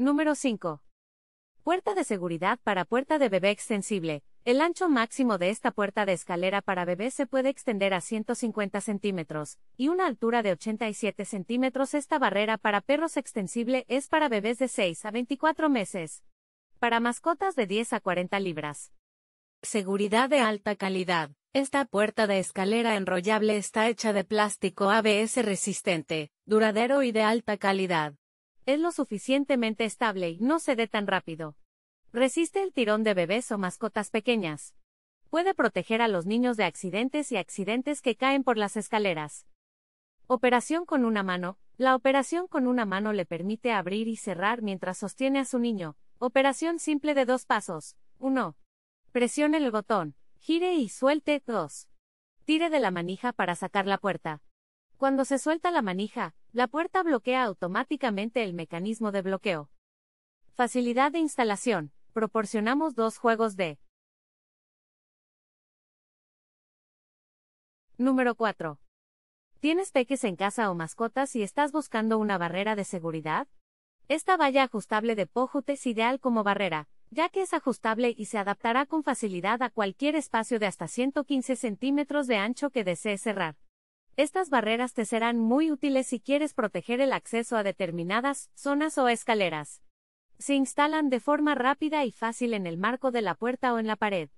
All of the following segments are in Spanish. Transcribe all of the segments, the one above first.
Número 5. Puerta de seguridad para puerta de bebé extensible. El ancho máximo de esta puerta de escalera para bebés se puede extender a 150 centímetros, y una altura de 87 centímetros. Esta barrera para perros extensible es para bebés de 6 a 24 meses. Para mascotas de 10 a 40 libras. Seguridad de alta calidad. Esta puerta de escalera enrollable está hecha de plástico ABS resistente, duradero y de alta calidad es lo suficientemente estable y no se dé tan rápido. Resiste el tirón de bebés o mascotas pequeñas. Puede proteger a los niños de accidentes y accidentes que caen por las escaleras. Operación con una mano. La operación con una mano le permite abrir y cerrar mientras sostiene a su niño. Operación simple de dos pasos. 1. Presione el botón. Gire y suelte. 2. Tire de la manija para sacar la puerta. Cuando se suelta la manija, la puerta bloquea automáticamente el mecanismo de bloqueo. Facilidad de instalación. Proporcionamos dos juegos de. Número 4. ¿Tienes peques en casa o mascotas y estás buscando una barrera de seguridad? Esta valla ajustable de Pojut es ideal como barrera, ya que es ajustable y se adaptará con facilidad a cualquier espacio de hasta 115 centímetros de ancho que desee cerrar. Estas barreras te serán muy útiles si quieres proteger el acceso a determinadas zonas o escaleras. Se instalan de forma rápida y fácil en el marco de la puerta o en la pared.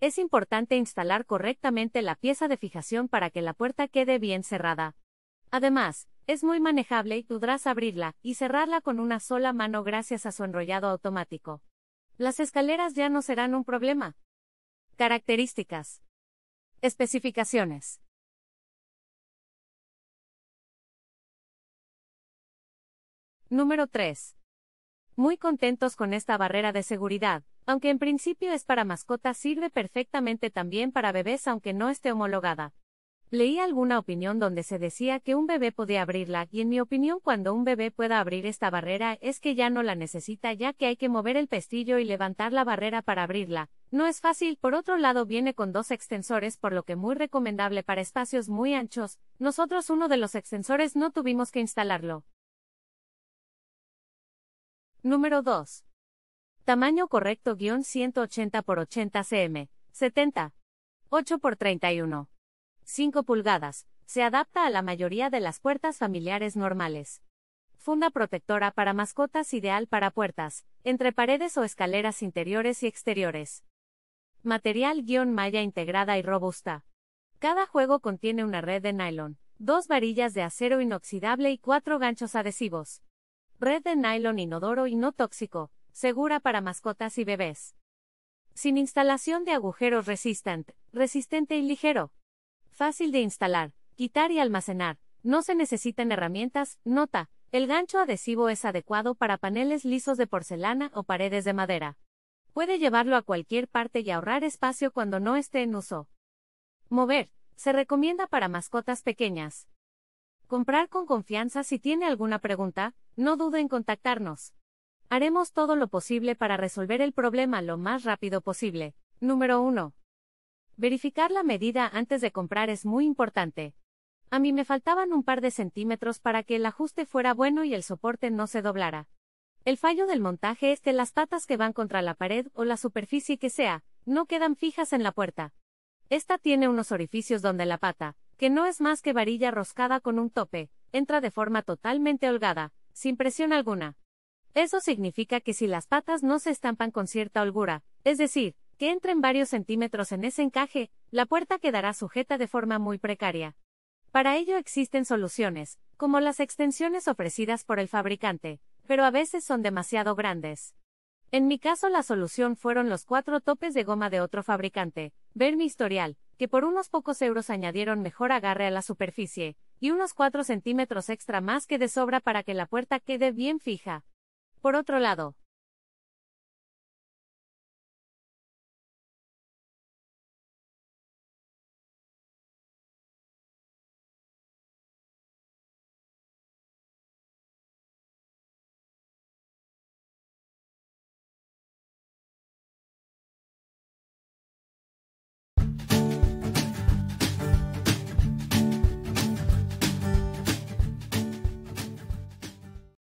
Es importante instalar correctamente la pieza de fijación para que la puerta quede bien cerrada. Además, es muy manejable y podrás abrirla y cerrarla con una sola mano gracias a su enrollado automático. Las escaleras ya no serán un problema. Características. Especificaciones. Número 3. Muy contentos con esta barrera de seguridad, aunque en principio es para mascotas, sirve perfectamente también para bebés aunque no esté homologada. Leí alguna opinión donde se decía que un bebé podía abrirla, y en mi opinión cuando un bebé pueda abrir esta barrera es que ya no la necesita ya que hay que mover el pestillo y levantar la barrera para abrirla. No es fácil, por otro lado viene con dos extensores por lo que muy recomendable para espacios muy anchos, nosotros uno de los extensores no tuvimos que instalarlo. Número 2. Tamaño correcto guión 180 x 80 cm, 70. 8 x 31. 5 pulgadas, se adapta a la mayoría de las puertas familiares normales. Funda protectora para mascotas ideal para puertas, entre paredes o escaleras interiores y exteriores. Material guión malla integrada y robusta. Cada juego contiene una red de nylon, dos varillas de acero inoxidable y cuatro ganchos adhesivos. Red de nylon inodoro y no tóxico, segura para mascotas y bebés. Sin instalación de agujeros resistant, resistente y ligero. Fácil de instalar, quitar y almacenar. No se necesitan herramientas. Nota, el gancho adhesivo es adecuado para paneles lisos de porcelana o paredes de madera. Puede llevarlo a cualquier parte y ahorrar espacio cuando no esté en uso. Mover. Se recomienda para mascotas pequeñas. Comprar con confianza si tiene alguna pregunta, no dude en contactarnos. Haremos todo lo posible para resolver el problema lo más rápido posible. Número 1. Verificar la medida antes de comprar es muy importante. A mí me faltaban un par de centímetros para que el ajuste fuera bueno y el soporte no se doblara. El fallo del montaje es que las patas que van contra la pared o la superficie que sea, no quedan fijas en la puerta. Esta tiene unos orificios donde la pata, que no es más que varilla roscada con un tope, entra de forma totalmente holgada, sin presión alguna. Eso significa que si las patas no se estampan con cierta holgura, es decir, que entren varios centímetros en ese encaje, la puerta quedará sujeta de forma muy precaria. Para ello existen soluciones, como las extensiones ofrecidas por el fabricante, pero a veces son demasiado grandes. En mi caso la solución fueron los cuatro topes de goma de otro fabricante, ver mi historial, que por unos pocos euros añadieron mejor agarre a la superficie, y unos 4 centímetros extra más que de sobra para que la puerta quede bien fija. Por otro lado,